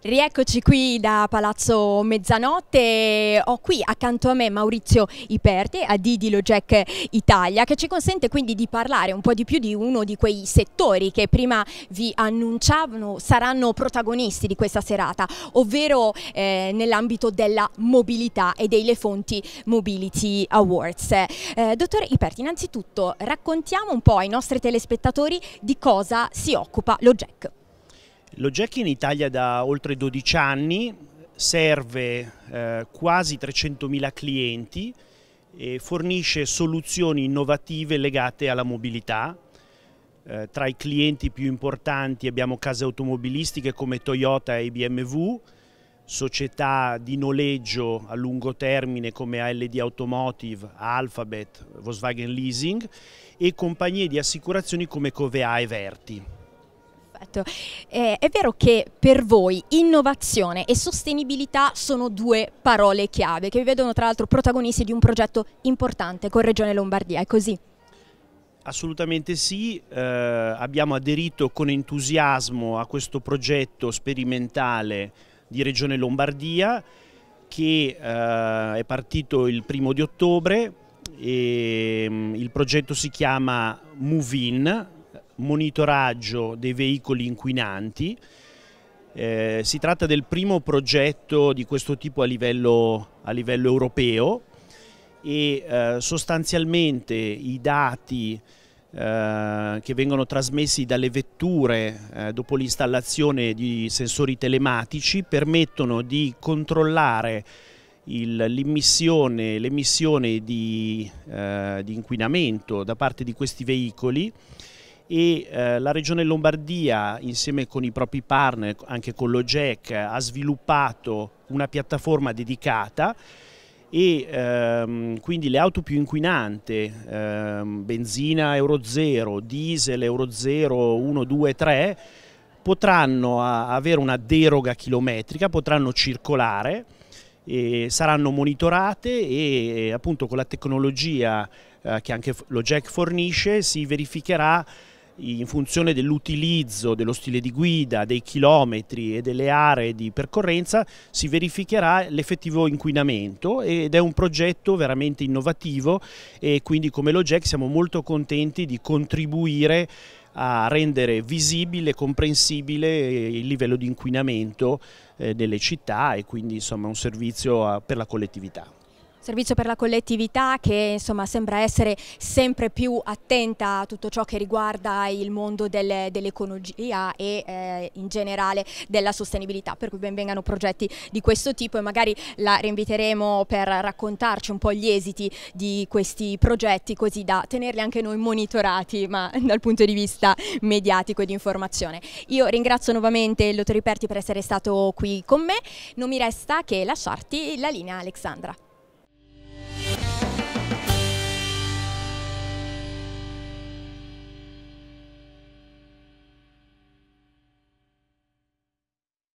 Rieccoci qui da Palazzo Mezzanotte, ho qui accanto a me Maurizio Iperte, a Didi Logec Italia, che ci consente quindi di parlare un po' di più di uno di quei settori che prima vi annunciavano saranno protagonisti di questa serata, ovvero eh, nell'ambito della mobilità e delle Fonti Mobility Awards. Eh, dottore Iperti, innanzitutto raccontiamo un po' ai nostri telespettatori di cosa si occupa Logec. Lo Jack in Italia da oltre 12 anni serve eh, quasi 300.000 clienti e fornisce soluzioni innovative legate alla mobilità. Eh, tra i clienti più importanti abbiamo case automobilistiche come Toyota e BMW, società di noleggio a lungo termine come ALD Automotive, Alphabet, Volkswagen Leasing e compagnie di assicurazioni come Covea e Verti. Perfetto. Eh, è vero che per voi innovazione e sostenibilità sono due parole chiave che vi vedono tra l'altro protagonisti di un progetto importante con Regione Lombardia, è così? Assolutamente sì, eh, abbiamo aderito con entusiasmo a questo progetto sperimentale di Regione Lombardia che eh, è partito il primo di ottobre e mm, il progetto si chiama Move In, monitoraggio dei veicoli inquinanti. Eh, si tratta del primo progetto di questo tipo a livello, a livello europeo e eh, sostanzialmente i dati eh, che vengono trasmessi dalle vetture eh, dopo l'installazione di sensori telematici permettono di controllare l'emissione, l'emissione di, eh, di inquinamento da parte di questi veicoli e eh, la regione Lombardia insieme con i propri partner, anche con l'OGEC, ha sviluppato una piattaforma dedicata e ehm, quindi le auto più inquinanti, ehm, benzina Euro 0, diesel Euro 0, 1, 2, 3, potranno avere una deroga chilometrica, potranno circolare, saranno monitorate e appunto con la tecnologia eh, che anche lo l'OGEC fornisce si verificherà in funzione dell'utilizzo, dello stile di guida, dei chilometri e delle aree di percorrenza si verificherà l'effettivo inquinamento ed è un progetto veramente innovativo e quindi come l'OGEC siamo molto contenti di contribuire a rendere visibile e comprensibile eh, il livello di inquinamento eh, delle città e quindi insomma un servizio eh, per la collettività. Servizio per la collettività che insomma, sembra essere sempre più attenta a tutto ciò che riguarda il mondo del, dell'ecologia e eh, in generale della sostenibilità, per cui benvengano progetti di questo tipo e magari la rinviteremo per raccontarci un po' gli esiti di questi progetti così da tenerli anche noi monitorati ma dal punto di vista mediatico e di informazione. Io ringrazio nuovamente il dottor Iperti per essere stato qui con me, non mi resta che lasciarti la linea Alexandra.